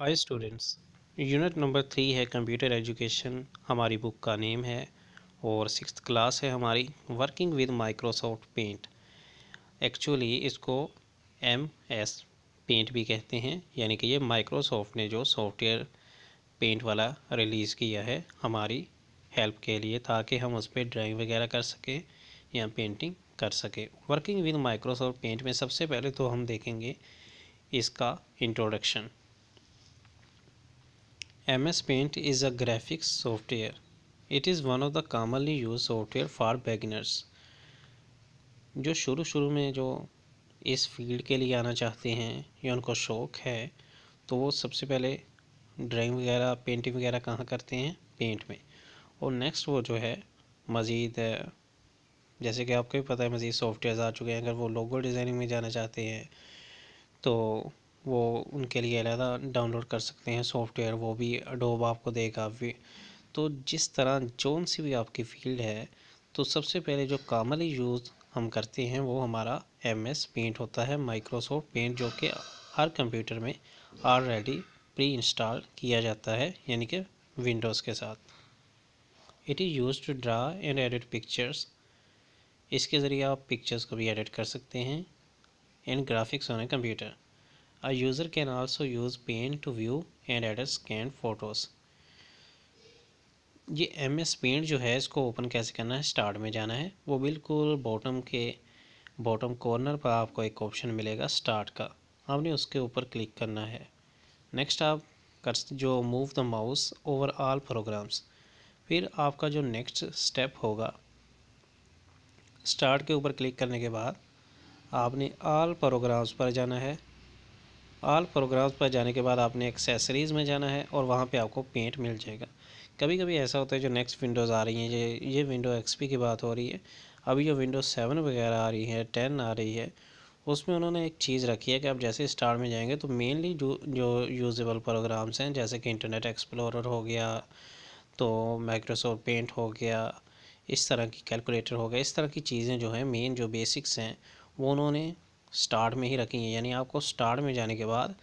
हाय students unit number three है computer education हमारी book का नेम है और सिक्स क्लास है हमारी working with Microsoft paint actually इसको एम एस पेंट भी कहते हैं यानी कि ये माइक्रोसॉफ्ट ने जो सॉफ्टवेयर पेंट वाला रिलीज़ किया है हमारी हेल्प के लिए ताकि हम उस पर ड्राइंग वगैरह कर सकें या पेंटिंग कर सकें वर्किंग विद माइक्रोसॉफ्ट पेंट में सबसे पहले तो हम देखेंगे इसका introduction MS Paint is a graphics software. It is one of the commonly used software for beginners. जो शुरू शुरू में जो इस फील्ड के लिए आना चाहते हैं या उनको शौक़ है तो वो सबसे पहले ड्राइंग वगैरह पेंटिंग वगैरह कहाँ करते हैं पेंट में और नेक्स्ट वो जो है मज़ीद जैसे कि आपको भी पता है मज़ीद सॉफ्टवेयर आ चुके हैं अगर वो लोगो डिज़ाइनिंग में जाना चाहते हैं तो वो उनके लिए अलहदा डाउनलोड कर सकते हैं सॉफ्टवेयर वो भी अडोब आपको देगा भी तो जिस तरह जौन सी भी आपकी फील्ड है तो सबसे पहले जो कामली यूज़ हम करते हैं वो हमारा एम एस पेंट होता है माइक्रोसॉफ्ट पेंट जो कि हर कंप्यूटर में ऑलरेडी प्री इंस्टॉल किया जाता है यानी कि विंडोज़ के साथ it is use to draw and edit pictures इसके ज़रिए आप पिक्चर्स को भी एडिट कर सकते हैं and graphics on a computer A user can also use Paint to view and edit scanned photos. ये एम एस पेंट जो है इसको ओपन कैसे करना है स्टार्ट में जाना है वो बिल्कुल बॉटम के बॉटम कॉर्नर पर आपको एक ऑप्शन मिलेगा स्टार्ट का आपने उसके ऊपर क्लिक करना है नेक्स्ट आप कर जो move the mouse over all programs फिर आपका जो नेक्स्ट स्टेप होगा स्टार्ट के ऊपर क्लिक करने के बाद आपने ऑल प्रोग्राम्स पर जाना है आल प्रोग्राम्स पर जाने के बाद आपने एक्सेसरीज़ में जाना है और वहाँ पे आपको पेंट मिल जाएगा कभी कभी ऐसा होता है जो नेक्स्ट विंडोज़ आ रही हैं ये ये विंडो एक्सपी की बात हो रही है अभी जो विंडो सेवन वगैरह आ रही है टेन आ रही है उसमें उन्होंने एक चीज़ रखी है कि आप जैसे स्टार में जाएंगे तो मेनली जो जो यूज़ेबल प्रोग्राम्स हैं जैसे कि इंटरनेट एक्सप्लोरर हो गया तो माइक्रोसॉफ्ट पेंट हो गया इस तरह की कैलकुलेटर हो गया इस तरह की चीज़ें जो हैं मेन जो बेसिक्स हैं वो उन्होंने स्टार्ट में ही रखेंगे यानी आपको स्टार्ट में जाने के बाद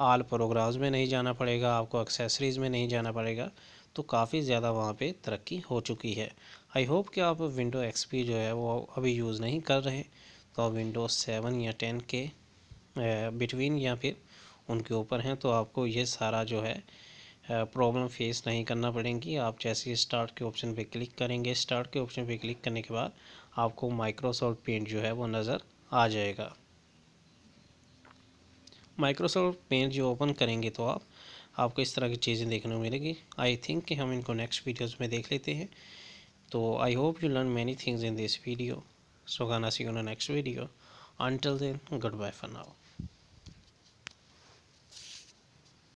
आल प्रोग्राम्स में नहीं जाना पड़ेगा आपको एक्सेसरीज़ में नहीं जाना पड़ेगा तो काफ़ी ज़्यादा वहाँ पे तरक्की हो चुकी है आई होप कि आप विंडो एक्सपी जो है वो अभी यूज़ नहीं कर रहे तो आप विंडो सेवन या टेन के बिटवीन या फिर उनके ऊपर हैं तो आपको ये सारा जो है प्रॉब्लम फेस नहीं करना पड़ेगी आप जैसे ही स्टार्ट के ऑप्शन पे क्लिक करेंगे स्टार्ट के ऑप्शन पे क्लिक करने के बाद आपको माइक्रोसॉफ्ट पेंट जो है वो नज़र आ जाएगा माइक्रोसॉफ्ट पेंट जो ओपन करेंगे तो आप आपको इस तरह की चीज़ें देखने को मिलेगी आई थिंक कि हम इनको नेक्स्ट वीडियोज़ में देख लेते हैं तो I hope you learn many things in this video so gonna see next video then good bye for now